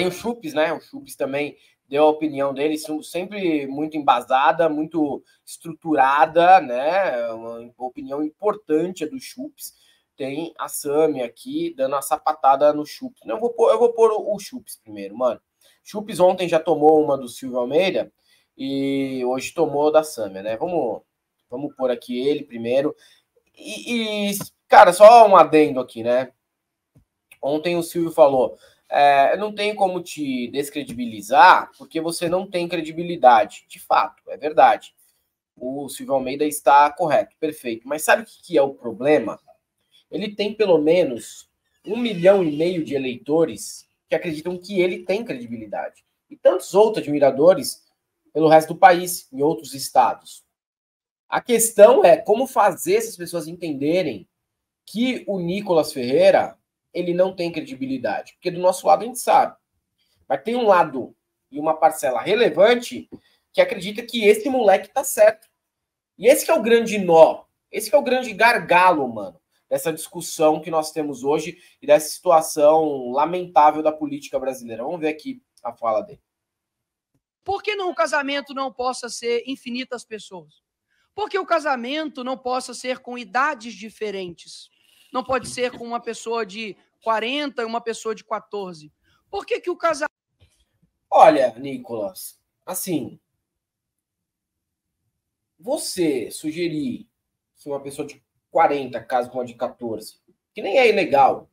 Tem o Chupes, né? O Chupes também deu a opinião dele, sempre muito embasada, muito estruturada, né? Uma opinião importante é do Chupes. Tem a Sami aqui dando a sapatada no Chupes. Eu vou pôr, eu vou pôr o Chupes primeiro, mano. Chupes ontem já tomou uma do Silvio Almeida e hoje tomou da Sami, né? Vamos, vamos pôr aqui ele primeiro. E, e, cara, só um adendo aqui, né? Ontem o Silvio falou: é, eu não tenho como te descredibilizar, porque você não tem credibilidade. De fato, é verdade. O Silvio Almeida está correto, perfeito. Mas sabe o que é o problema? Ele tem pelo menos um milhão e meio de eleitores que acreditam que ele tem credibilidade. E tantos outros admiradores pelo resto do país, em outros estados. A questão é como fazer essas pessoas entenderem que o Nicolas Ferreira ele não tem credibilidade. Porque do nosso lado a gente sabe. Mas tem um lado e uma parcela relevante que acredita que esse moleque tá certo. E esse que é o grande nó, esse que é o grande gargalo, mano, dessa discussão que nós temos hoje e dessa situação lamentável da política brasileira. Vamos ver aqui a fala dele. Por que não o casamento não possa ser infinitas pessoas? Por que o casamento não possa ser com idades diferentes? não pode ser com uma pessoa de 40 e uma pessoa de 14. Por que, que o casal. Olha, Nicolas, assim. Você sugerir que uma pessoa de 40 case com uma de 14, que nem é ilegal,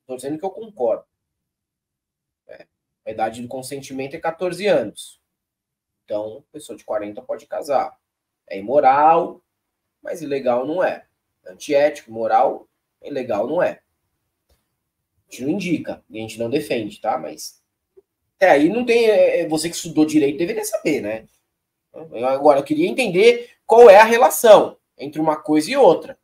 estou dizendo que eu concordo. É, a idade do consentimento é 14 anos. Então, pessoa de 40 pode casar. É imoral, mas ilegal não é antiético, moral, legal não é. A gente não indica, a gente não defende, tá? Mas até aí não tem. É, é, você que estudou direito deveria saber, né? Agora, eu queria entender qual é a relação entre uma coisa e outra.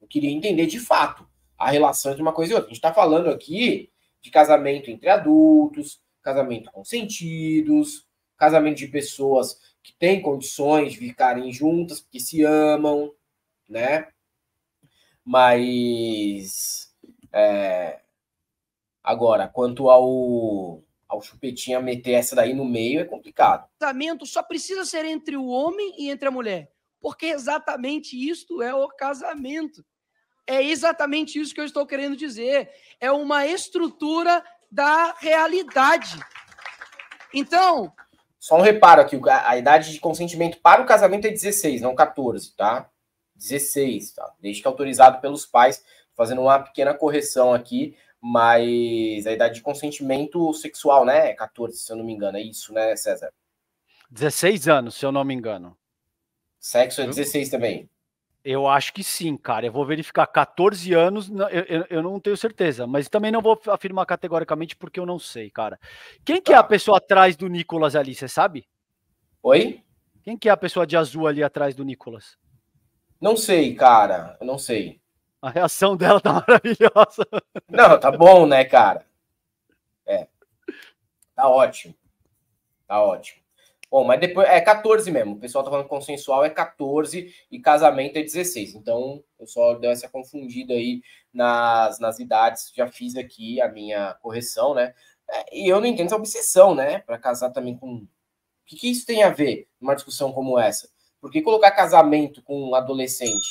Eu queria entender de fato a relação entre uma coisa e outra. A gente está falando aqui de casamento entre adultos, casamento com sentidos, casamento de pessoas que têm condições de ficarem juntas, que se amam, né? Mas é, agora, quanto ao ao chupetinha meter essa daí no meio é complicado. O casamento só precisa ser entre o homem e entre a mulher, porque exatamente isto é o casamento. É exatamente isso que eu estou querendo dizer. É uma estrutura da realidade. Então, só um reparo aqui, a idade de consentimento para o casamento é 16, não 14, tá? 16, tá? Desde que autorizado pelos pais, fazendo uma pequena correção aqui, mas a idade de consentimento sexual, né? É 14, se eu não me engano, é isso, né, César? 16 anos, se eu não me engano. Sexo é 16 também. Eu acho que sim, cara. Eu vou verificar 14 anos, eu, eu, eu, não tenho certeza, mas também não vou afirmar categoricamente porque eu não sei, cara. Quem que é tá. a pessoa atrás do Nicolas ali, você sabe? Oi? Quem que é a pessoa de azul ali atrás do Nicolas? Não sei, cara. Eu não sei. A reação dela tá maravilhosa. Não, tá bom, né, cara? É. Tá ótimo. Tá ótimo. Bom, mas depois é 14 mesmo. O pessoal tá falando consensual é 14 e casamento é 16. Então, eu só deu essa confundida aí nas, nas idades. Já fiz aqui a minha correção, né? É, e eu não entendo essa obsessão, né? Para casar também com. O que, que isso tem a ver numa discussão como essa? Por que colocar casamento com um adolescente?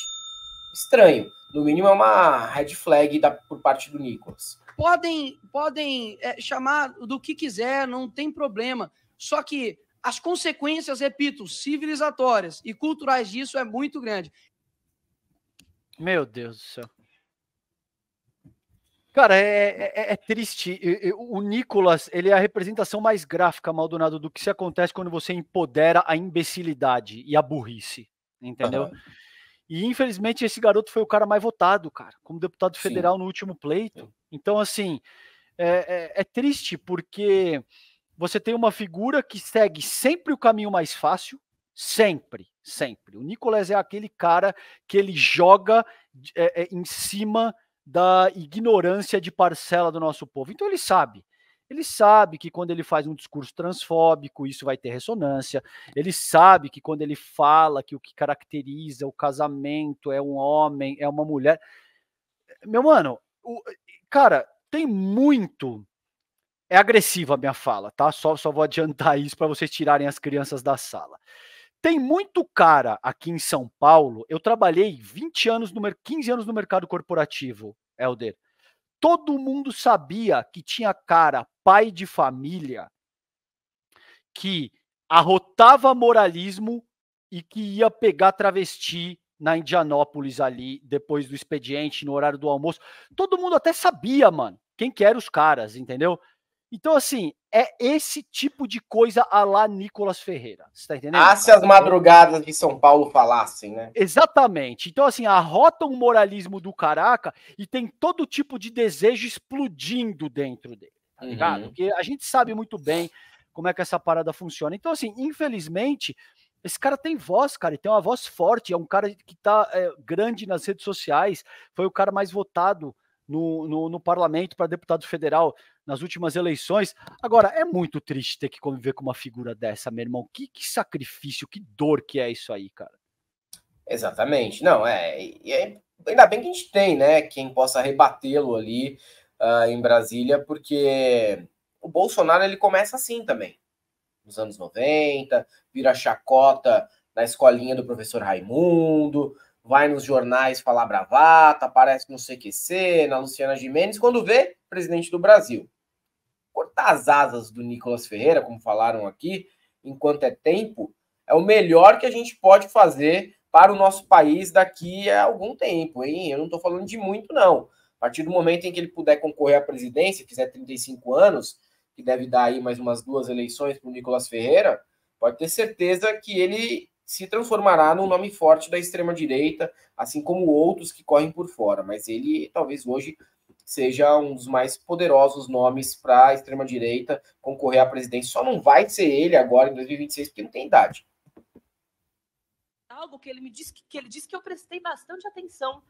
Estranho. No mínimo é uma red flag da, por parte do Nicolas. Podem, podem é, chamar do que quiser, não tem problema. Só que as consequências, repito, civilizatórias e culturais disso é muito grande. Meu Deus do céu. Cara, é, é, é, é triste. O Nicolas, ele é a representação mais gráfica, Maldonado, do que se acontece quando você empodera a imbecilidade e a burrice, entendeu? Uhum. E infelizmente esse garoto foi o cara mais votado, cara, como deputado federal Sim. no último pleito. Então, assim, é, é, é triste porque você tem uma figura que segue sempre o caminho mais fácil, sempre, sempre. O Nicolas é aquele cara que ele joga é, é, em cima da ignorância de parcela do nosso povo. Então ele sabe. Ele sabe que quando ele faz um discurso transfóbico, isso vai ter ressonância. Ele sabe que quando ele fala que o que caracteriza o casamento é um homem, é uma mulher. Meu mano, o, cara, tem muito é agressiva a minha fala, tá? Só, só vou adiantar isso para vocês tirarem as crianças da sala. Tem muito cara aqui em São Paulo. Eu trabalhei 20 anos no 15 anos no mercado corporativo, Helder. Todo mundo sabia que tinha cara, pai de família, que arrotava moralismo e que ia pegar travesti na Indianópolis ali, depois do expediente, no horário do almoço. Todo mundo até sabia, mano, quem que eram os caras, entendeu? Então, assim, é esse tipo de coisa a lá Nicolas Ferreira. Você tá entendendo? Ah, se as madrugadas de São Paulo falassem, né? Exatamente. Então, assim, arrota um moralismo do caraca e tem todo tipo de desejo explodindo dentro dele, tá uhum. ligado? Porque a gente sabe muito bem como é que essa parada funciona. Então, assim, infelizmente, esse cara tem voz, cara, e tem uma voz forte, é um cara que tá é, grande nas redes sociais, foi o cara mais votado no, no, no parlamento para deputado federal nas últimas eleições. Agora, é muito triste ter que conviver com uma figura dessa, meu irmão. Que, que sacrifício, que dor que é isso aí, cara. Exatamente. Não, é, é ainda bem que a gente tem, né, quem possa rebatê-lo ali uh, em Brasília, porque o Bolsonaro ele começa assim também. Nos anos 90, vira chacota na escolinha do professor Raimundo, vai nos jornais falar bravata, aparece no CQC, na Luciana Gimenez, quando vê, presidente do Brasil cortar as asas do Nicolas Ferreira, como falaram aqui, enquanto é tempo, é o melhor que a gente pode fazer para o nosso país daqui a algum tempo, hein? Eu não estou falando de muito, não. A partir do momento em que ele puder concorrer à presidência, quiser 35 anos, que deve dar aí mais umas duas eleições para o Nicolas Ferreira, pode ter certeza que ele se transformará num nome forte da extrema-direita, assim como outros que correm por fora. Mas ele, talvez hoje, seja um dos mais poderosos nomes para a extrema-direita concorrer à presidência. Só não vai ser ele agora, em 2026, porque não tem idade. Algo que ele me disse que, ele disse que eu prestei bastante atenção.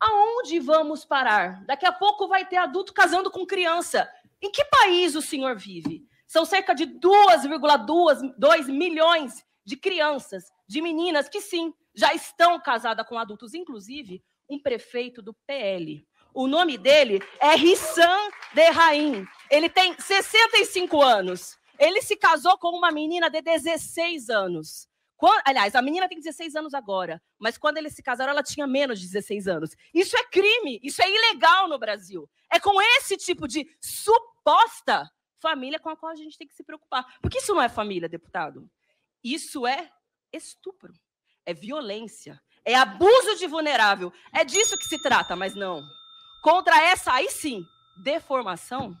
Aonde vamos parar? Daqui a pouco vai ter adulto casando com criança. Em que país o senhor vive? São cerca de 2,2 milhões de crianças, de meninas que sim, já estão casadas com adultos, inclusive um prefeito do PL o nome dele é Rissan Derraim. Ele tem 65 anos. Ele se casou com uma menina de 16 anos. Quando, aliás, a menina tem 16 anos agora, mas quando eles se casaram, ela tinha menos de 16 anos. Isso é crime, isso é ilegal no Brasil. É com esse tipo de suposta família com a qual a gente tem que se preocupar. Porque isso não é família, deputado. Isso é estupro, é violência, é abuso de vulnerável. É disso que se trata, mas não. Contra essa, aí sim, deformação,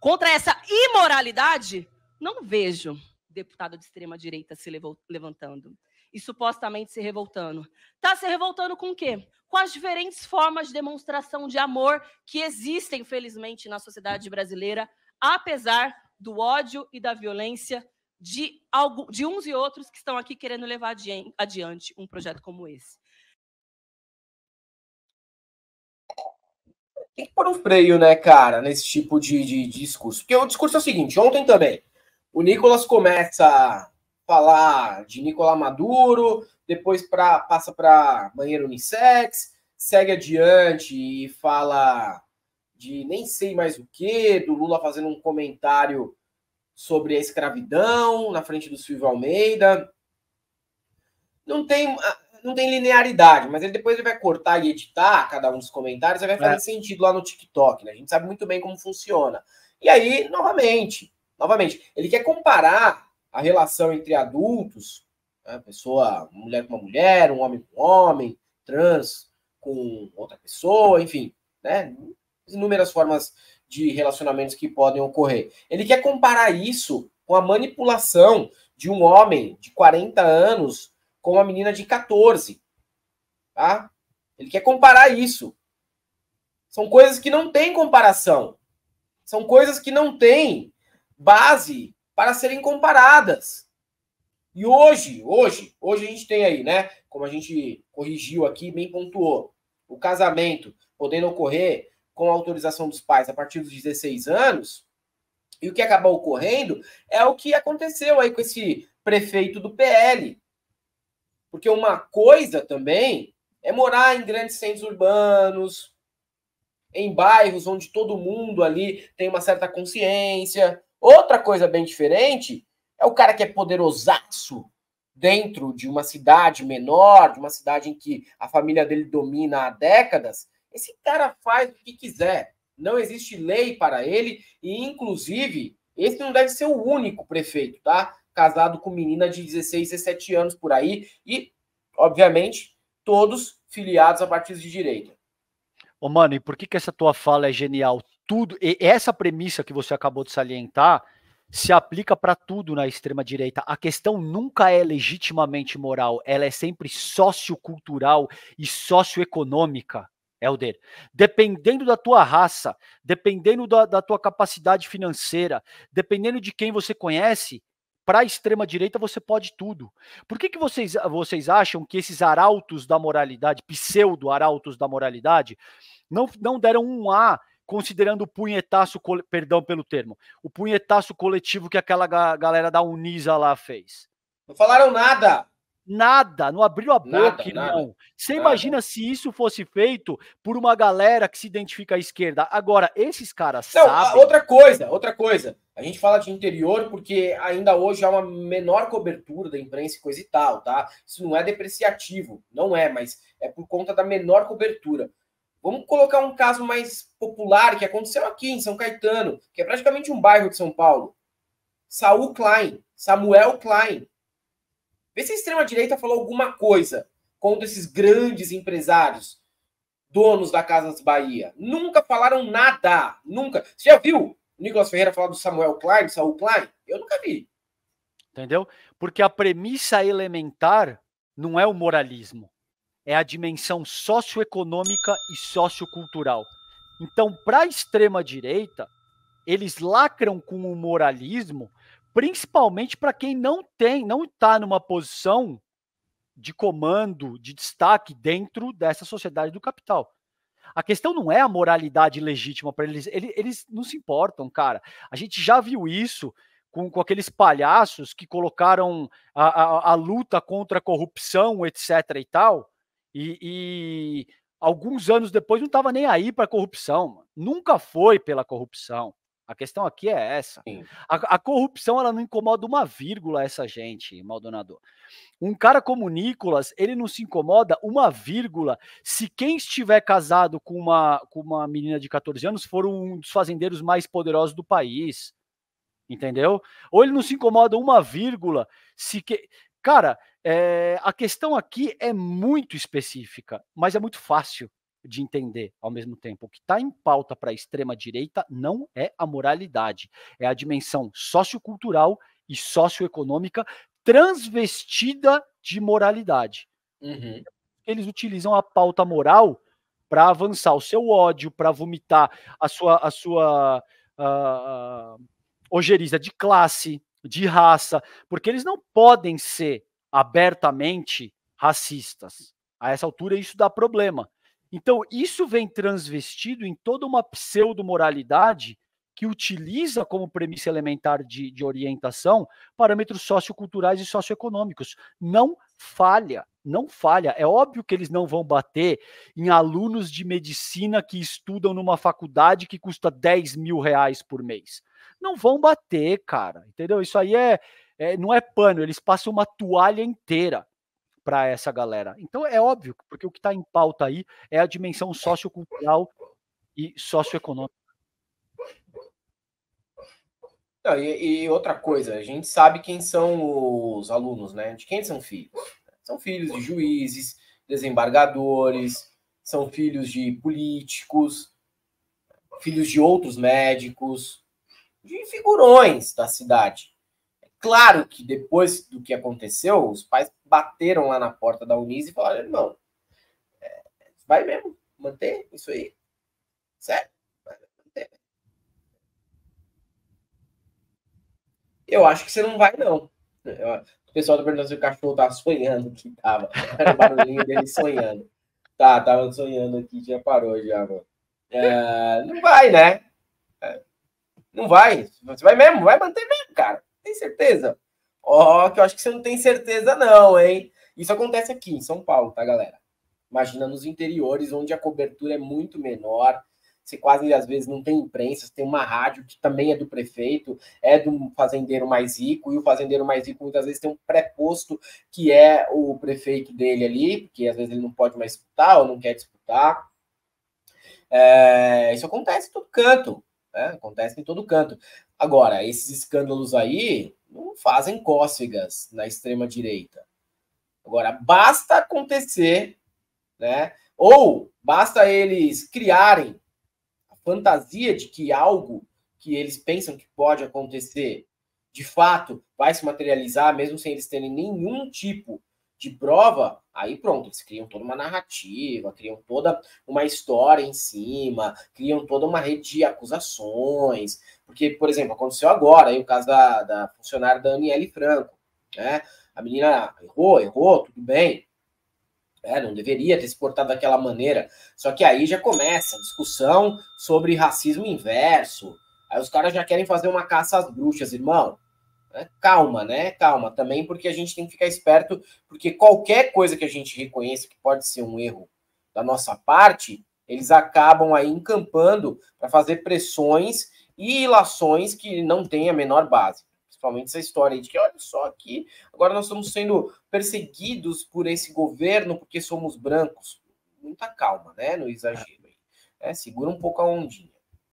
contra essa imoralidade, não vejo deputado de extrema direita se levantando e supostamente se revoltando. Está se revoltando com o quê? Com as diferentes formas de demonstração de amor que existem, felizmente, na sociedade brasileira, apesar do ódio e da violência de, algo, de uns e outros que estão aqui querendo levar adiante um projeto como esse. tem que pôr um freio, né, cara, nesse tipo de, de, discurso. Porque o discurso é o seguinte: ontem também, o Nicolas começa a falar de Nicolás Maduro, depois pra, passa para banheiro unissex, segue adiante e fala de nem sei mais o que, do Lula fazendo um comentário sobre a escravidão na frente do Silvio Almeida. Não tem não tem linearidade, mas ele depois ele vai cortar e editar cada um dos comentários, e vai fazer é. sentido lá no TikTok, né? A gente sabe muito bem como funciona. E aí, novamente, novamente, ele quer comparar a relação entre adultos, né? pessoa, mulher com uma mulher, um homem com um homem, trans com outra pessoa, enfim, né? Inúmeras formas de relacionamentos que podem ocorrer. Ele quer comparar isso com a manipulação de um homem de 40 anos com uma menina de 14. Tá? Ele quer comparar isso. São coisas que não têm comparação. São coisas que não têm base para serem comparadas. E hoje, hoje, hoje a gente tem aí, né? Como a gente corrigiu aqui, bem pontuou, o casamento podendo ocorrer com autorização dos pais a partir dos 16 anos. E o que acabou ocorrendo é o que aconteceu aí com esse prefeito do PL, porque uma coisa também é morar em grandes centros urbanos, em bairros onde todo mundo ali tem uma certa consciência. Outra coisa bem diferente é o cara que é poderosaço dentro de uma cidade menor, de uma cidade em que a família dele domina há décadas. Esse cara faz o que quiser. Não existe lei para ele e, inclusive, esse não deve ser o único prefeito, tá? casado com menina de 16, 17 anos por aí. E, obviamente, todos filiados a partidos de direita. Ô, mano, e por que, que essa tua fala é genial? Tudo, e essa premissa que você acabou de salientar se aplica para tudo na extrema direita. A questão nunca é legitimamente moral, ela é sempre sociocultural e socioeconômica. Helder, dependendo da tua raça, dependendo da, da tua capacidade financeira, dependendo de quem você conhece, para a extrema-direita você pode tudo. Por que, que vocês, vocês acham que esses arautos da moralidade, pseudo-arautos da moralidade, não, não deram um A considerando o punhetaço, perdão pelo termo, o punhetaço coletivo que aquela galera da Unisa lá fez? Não falaram nada. Nada, não abriu a boca, nada, não. Você imagina se isso fosse feito por uma galera que se identifica à esquerda. Agora, esses caras não, sabem... Outra coisa, outra coisa. A gente fala de interior porque ainda hoje há uma menor cobertura da imprensa e coisa e tal, tá? Isso não é depreciativo, não é, mas é por conta da menor cobertura. Vamos colocar um caso mais popular que aconteceu aqui em São Caetano, que é praticamente um bairro de São Paulo. Saul Klein, Samuel Klein. Vê se a extrema-direita falou alguma coisa contra esses grandes empresários, donos da Casas Bahia. Nunca falaram nada, nunca. Você já viu Nicolas Ferreira falar do Samuel Klein, do Saul Klein? Eu nunca vi. Entendeu? Porque a premissa elementar não é o moralismo, é a dimensão socioeconômica e sociocultural. Então, para a extrema-direita, eles lacram com o moralismo, principalmente para quem não tem, não está numa posição de comando, de destaque dentro dessa sociedade do capital. A questão não é a moralidade legítima para eles, eles, eles não se importam, cara. A gente já viu isso com, com aqueles palhaços que colocaram a, a, a luta contra a corrupção, etc. e tal, e, e alguns anos depois não estava nem aí para a corrupção, mano. nunca foi pela corrupção. A questão aqui é essa. A, a, corrupção ela não incomoda uma vírgula essa gente, Maldonado. Um cara como Nicolas, ele não se incomoda uma vírgula se quem estiver casado com uma, com uma menina de 14 anos for um dos fazendeiros mais poderosos do país. Entendeu? Ou ele não se incomoda uma vírgula se que. Cara, é, a questão aqui é muito específica, mas é muito fácil de entender ao mesmo tempo. O que está em pauta para a extrema-direita não é a moralidade, é a dimensão sociocultural e socioeconômica transvestida de moralidade. Uhum. Eles utilizam a pauta moral para avançar o seu ódio, para vomitar a sua, a sua ojeriza de classe, de raça, porque eles não podem ser abertamente racistas. A essa altura, isso dá problema. Então, isso vem transvestido em toda uma pseudomoralidade que utiliza como premissa elementar de, de orientação parâmetros socioculturais e socioeconômicos. Não falha, não falha. É óbvio que eles não vão bater em alunos de medicina que estudam numa faculdade que custa 10 mil reais por mês. Não vão bater, cara, entendeu? Isso aí é, é não é pano, eles passam uma toalha inteira para essa galera. Então é óbvio, porque o que está em pauta aí é a dimensão sociocultural e socioeconômica. Não, e, e, outra coisa, a gente sabe quem são os alunos, né? De quem são filhos? São filhos de juízes, desembargadores, são filhos de políticos, filhos de outros médicos, de figurões da cidade. Claro que depois do que aconteceu, os pais bateram lá na porta da Unis e falaram: irmão, é, vai mesmo manter isso aí? Sério? Vai manter. Eu acho que você não vai, não. Eu, o pessoal tá perguntando se o cachorro tá sonhando, que tava. Era o barulhinho dele sonhando. Tá, tava sonhando aqui, já parou já, mano. É, não vai, né? É, não vai. Você vai mesmo, vai manter mesmo, cara. Tem certeza? Ó, oh, que eu acho que você não tem certeza, não, hein? Isso acontece aqui em São Paulo, tá, galera? Imagina nos interiores, onde a cobertura é muito menor. Você quase às vezes não tem imprensa, você tem uma rádio que também é do prefeito, é do fazendeiro mais rico, e o fazendeiro mais rico muitas vezes tem um preposto que é o prefeito dele ali, porque às vezes ele não pode mais disputar ou não quer disputar. É, isso acontece em todo canto, né? acontece em todo canto. Agora, esses escândalos aí não fazem cócegas na extrema-direita. Agora, basta acontecer, né? Ou basta eles criarem a fantasia de que algo que eles pensam que pode acontecer, de fato, vai se materializar, mesmo sem eles terem nenhum tipo de prova, aí pronto, eles criam toda uma narrativa, criam toda uma história em cima, criam toda uma rede de acusações. Porque, por exemplo, aconteceu agora aí o caso da, da funcionária Daniele Franco, né? A menina errou, errou, tudo bem. É, não deveria ter se portado daquela maneira. Só que aí já começa a discussão sobre racismo inverso. Aí os caras já querem fazer uma caça às bruxas, irmão. É, calma, né? Calma também, porque a gente tem que ficar esperto, porque qualquer coisa que a gente reconheça que pode ser um erro da nossa parte, eles acabam aí encampando para fazer pressões e ilações que não têm a menor base. Principalmente essa história de que, olha só aqui, agora nós estamos sendo perseguidos por esse governo porque somos brancos. Muita calma, né? No exagero aí. É, segura um pouco a ondinha.